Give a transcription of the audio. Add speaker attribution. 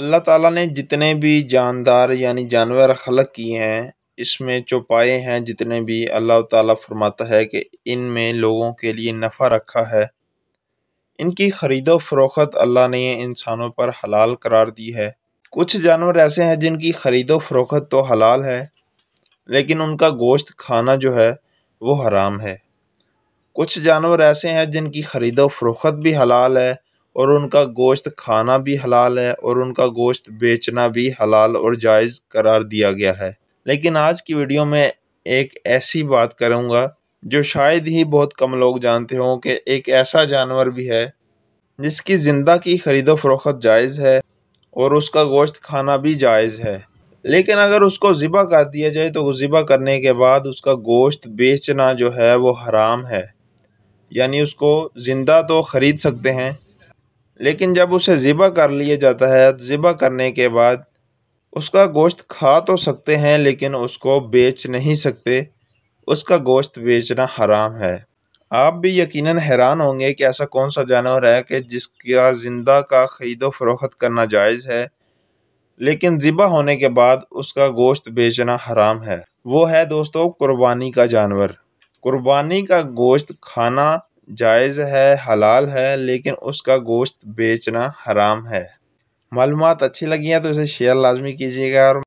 Speaker 1: अल्लाह ताला ने जितने भी जानदार यानी जानवर खलक किए हैं इसमें चौपाए हैं जितने भी अल्लाह ताला फरमाता है कि इनमें लोगों के लिए नफ़ा रखा है इनकी ख़रीदो फरोख्त अल्लाह ने इंसानों पर हलाल करार दी है कुछ जानवर ऐसे हैं जिनकी ख़रीदो फरोख्त तो हलाल है लेकिन उनका गोश्त खाना जो है वो हराम है कुछ जानवर ऐसे हैं जिनकी ख़रीदो फरोख्त भी हलाल है और उनका गोश्त खाना भी हलाल है और उनका गोश्त बेचना भी हलाल और जायज़ करार दिया गया है लेकिन आज की वीडियो में एक ऐसी बात करूँगा जो शायद ही बहुत कम लोग जानते हों कि एक ऐसा जानवर भी है जिसकी ज़िंदा की ख़रीदो फरोख्त जायज़ है और उसका गोश्त खाना भी जायज़ है लेकिन अगर उसको ज़िबा कर दिया जाए तो ज़िबा करने के बाद उसका गोश्त बेचना जो है वो हराम है यानी उसको ज़िंदा तो ख़रीद सकते हैं लेकिन जब उसे ज़िबा कर लिया जाता है ज़िबा करने के बाद उसका गोश्त खा तो सकते हैं लेकिन उसको बेच नहीं सकते उसका गोश्त बेचना हराम है आप भी यकीनन हैरान होंगे कि ऐसा कौन सा जानवर है कि जिसका ज़िंदा का ख़रीदो फरोख्त करना जायज़ है लेकिन ज़िबा होने के बाद उसका गोश्त बेचना हराम है वो है दोस्तों कुर्बानी का जानवर कुर्बानी का गोश्त खाना जायज़ है हलाल है लेकिन उसका गोश्त बेचना हराम है मालूम अच्छी लगी हैं तो इसे शेयर लाजमी कीजिएगा और